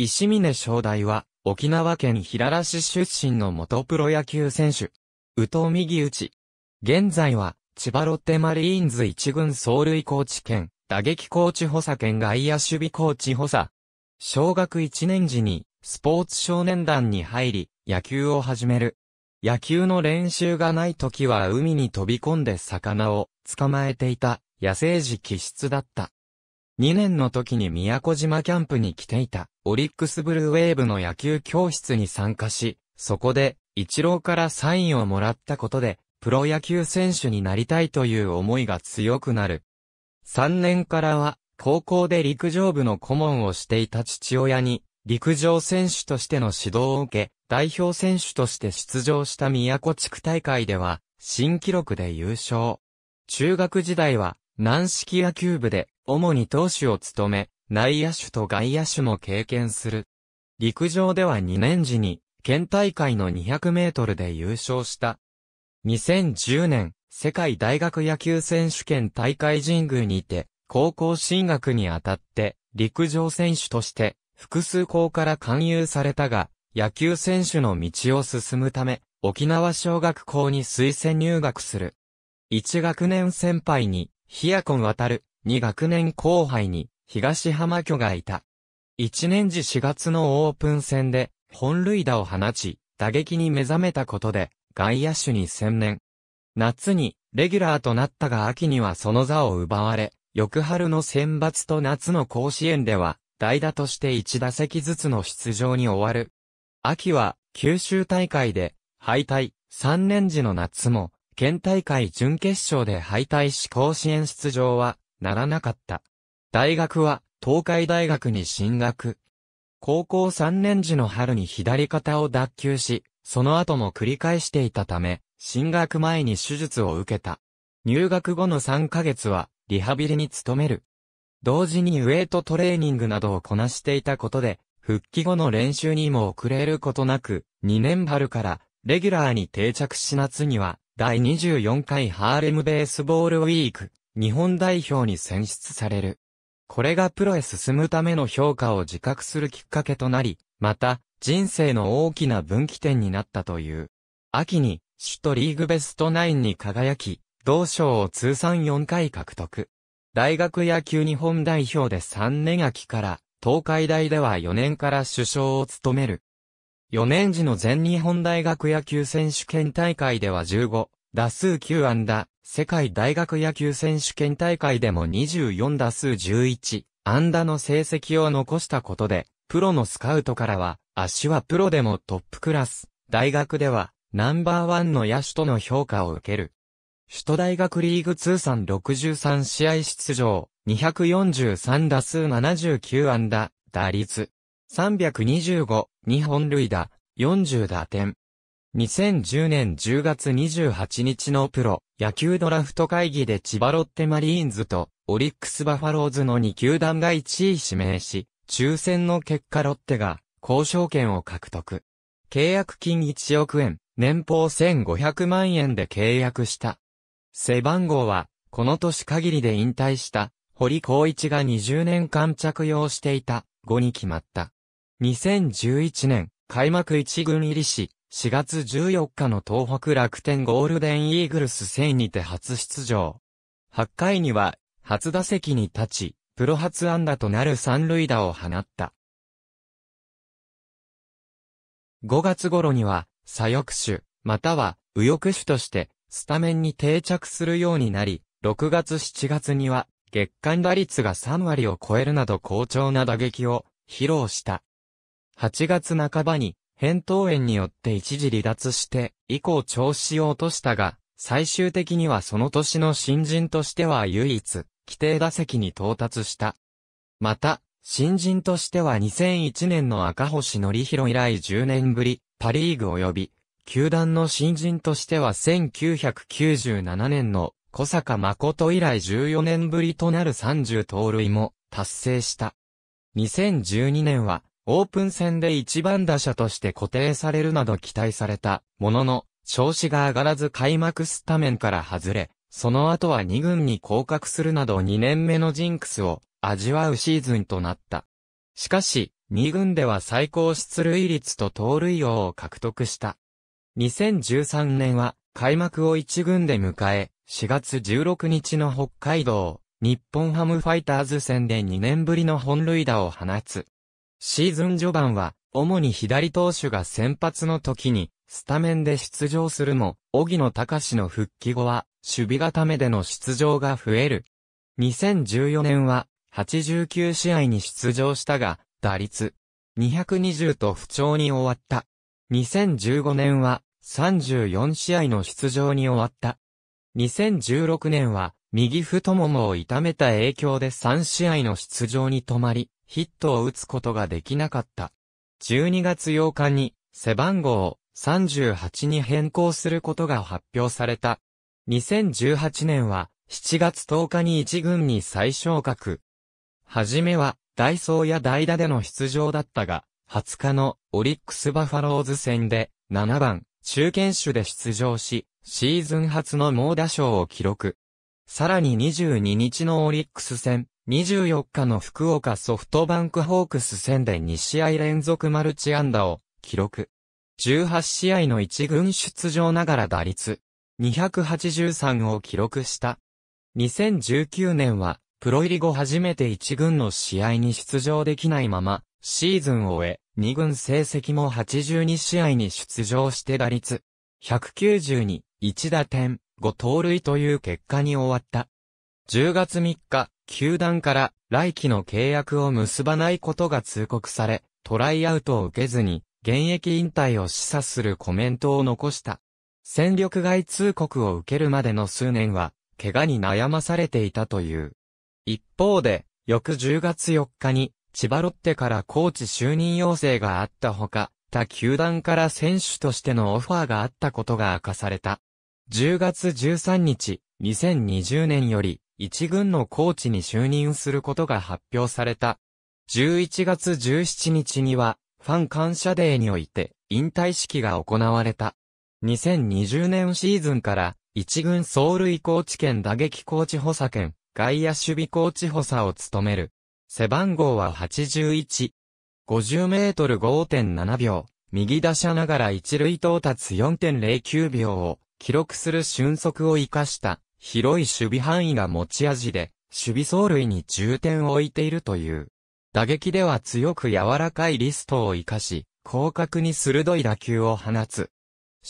石峰正大は、沖縄県平良市出身の元プロ野球選手。宇藤右打ち。現在は、千葉ロッテマリーンズ一軍走塁コーチ兼、打撃コーチ補佐兼外野守備コーチ補佐。小学1年時に、スポーツ少年団に入り、野球を始める。野球の練習がない時は海に飛び込んで魚を捕まえていた野生児気質だった。2年の時に宮古島キャンプに来ていた。オリックスブルーウェーブの野球教室に参加し、そこで、イチローからサインをもらったことで、プロ野球選手になりたいという思いが強くなる。3年からは、高校で陸上部の顧問をしていた父親に、陸上選手としての指導を受け、代表選手として出場した宮古地区大会では、新記録で優勝。中学時代は、軟式野球部で、主に投手を務め、内野手と外野手も経験する。陸上では2年時に、県大会の200メートルで優勝した。2010年、世界大学野球選手権大会神宮にて、高校進学にあたって、陸上選手として、複数校から勧誘されたが、野球選手の道を進むため、沖縄小学校に推薦入学する。1学年先輩に、ヒヤコン渡る、2学年後輩に、東浜巨がいた。一年時4月のオープン戦で、本塁打を放ち、打撃に目覚めたことで、外野手に専念。夏に、レギュラーとなったが秋にはその座を奪われ、翌春の選抜と夏の甲子園では、代打として1打席ずつの出場に終わる。秋は、九州大会で、敗退、3年時の夏も、県大会準決勝で敗退し甲子園出場は、ならなかった。大学は東海大学に進学。高校3年時の春に左肩を脱臼し、その後も繰り返していたため、進学前に手術を受けた。入学後の3ヶ月は、リハビリに努める。同時にウェイトトレーニングなどをこなしていたことで、復帰後の練習にも遅れることなく、2年春からレギュラーに定着し夏には、第24回ハーレムベースボールウィーク、日本代表に選出される。これがプロへ進むための評価を自覚するきっかけとなり、また、人生の大きな分岐点になったという。秋に、首都リーグベスト9に輝き、同賞を通算4回獲得。大学野球日本代表で3年秋から、東海大では4年から首相を務める。4年時の全日本大学野球選手権大会では15打数9安打、世界大学野球選手権大会でも24打数11安打の成績を残したことで、プロのスカウトからは、足はプロでもトップクラス、大学ではナンバーワンの野手との評価を受ける。首都大学リーグ通算63試合出場、243打数79安打、打率、325、2本塁打、40打点、2010年10月28日のプロ野球ドラフト会議で千葉ロッテマリーンズとオリックスバファローズの2球団が1位指名し、抽選の結果ロッテが交渉権を獲得。契約金1億円、年俸1500万円で契約した。背番号は、この年限りで引退した、堀光一が20年間着用していた、後に決まった。2011年、開幕1軍入りし、4月14日の東北楽天ゴールデンイーグルス戦にて初出場。8回には、初打席に立ち、プロ初安打となる三塁打を放った。5月頃には、左翼手、または右翼手として、スタメンに定着するようになり、6月7月には、月間打率が3割を超えるなど好調な打撃を披露した。8月半ばに扁桃炎によって一時離脱して、以降調子を落としたが、最終的にはその年の新人としては唯一、規定打席に到達した。また、新人としては2001年の赤星則弘以来10年ぶり、パリーグ及び、球団の新人としては1997年の小坂誠以来14年ぶりとなる30盗塁も達成した。2012年はオープン戦で1番打者として固定されるなど期待されたものの、調子が上がらず開幕スタメンから外れ、その後は2軍に降格するなど2年目のジンクスを味わうシーズンとなった。しかし、2軍では最高出塁率と盗塁王を獲得した。2013年は開幕を1軍で迎え、4月16日の北海道、日本ハムファイターズ戦で2年ぶりの本塁打を放つ。シーズン序盤は、主に左投手が先発の時に、スタメンで出場するも、小木野隆の復帰後は、守備固めでの出場が増える。2014年は、89試合に出場したが、打率、220と不調に終わった。2015年は、34試合の出場に終わった。2016年は、右太ももを痛めた影響で3試合の出場に止まり、ヒットを打つことができなかった。12月8日に背番号を38に変更することが発表された。2018年は7月10日に1軍に再昇格。はじめはダイソーや代打での出場だったが、20日のオリックスバファローズ戦で7番中堅手で出場し、シーズン初の猛打賞を記録。さらに22日のオリックス戦、24日の福岡ソフトバンクホークス戦で2試合連続マルチ安打を記録。18試合の1軍出場ながら打率283を記録した。2019年はプロ入り後初めて1軍の試合に出場できないままシーズンを終え2軍成績も82試合に出場して打率192、1打点、5盗塁という結果に終わった。10月3日、球団から来季の契約を結ばないことが通告され、トライアウトを受けずに、現役引退を示唆するコメントを残した。戦力外通告を受けるまでの数年は、怪我に悩まされていたという。一方で、翌10月4日に、千葉ロッテからコーチ就任要請があったほか、他球団から選手としてのオファーがあったことが明かされた。10月13日、2020年より、一軍のコーチに就任することが発表された。11月17日には、ファン感謝デーにおいて、引退式が行われた。2020年シーズンから、一軍総類コーチ兼打撃コーチ補佐兼、外野守備コーチ補佐を務める。背番号は81。50メートル5.7秒。右打者ながら一塁到達4.09秒を記録する俊足を生かした広い守備範囲が持ち味で、守備走塁に重点を置いているという。打撃では強く柔らかいリストを生かし、広角に鋭い打球を放つ。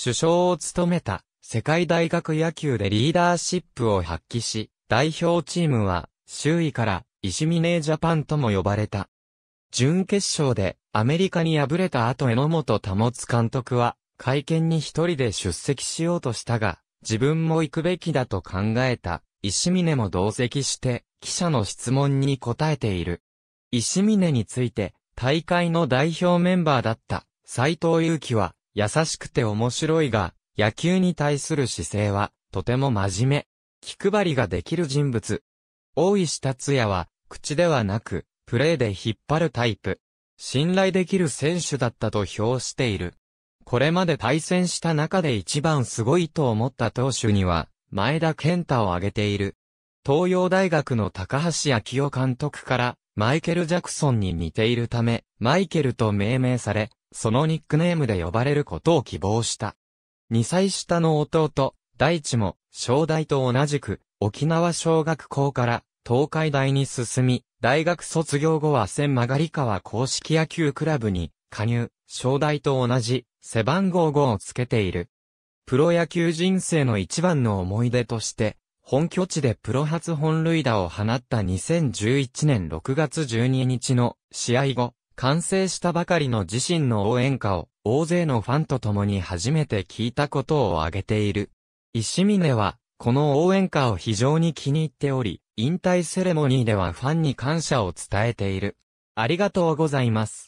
首相を務めた世界大学野球でリーダーシップを発揮し、代表チームは周囲から石峰ジャパンとも呼ばれた。準決勝でアメリカに敗れた後榎本保監督は会見に一人で出席しようとしたが、自分も行くべきだと考えた、石峰も同席して、記者の質問に答えている。石峰について、大会の代表メンバーだった、斎藤祐樹は、優しくて面白いが、野球に対する姿勢は、とても真面目。気配りができる人物。大石達也は、口ではなく、プレーで引っ張るタイプ。信頼できる選手だったと評している。これまで対戦した中で一番すごいと思った投手には、前田健太を挙げている。東洋大学の高橋昭夫監督から、マイケル・ジャクソンに似ているため、マイケルと命名され、そのニックネームで呼ばれることを希望した。2歳下の弟、大地も、正代と同じく、沖縄小学校から東海大に進み、大学卒業後は千曲川公式野球クラブに加入、正大と同じ背番号5をつけている。プロ野球人生の一番の思い出として、本拠地でプロ初本塁打を放った2011年6月12日の試合後、完成したばかりの自身の応援歌を大勢のファンと共に初めて聞いたことを挙げている。石峰は、この応援歌を非常に気に入っており、引退セレモニーではファンに感謝を伝えている。ありがとうございます。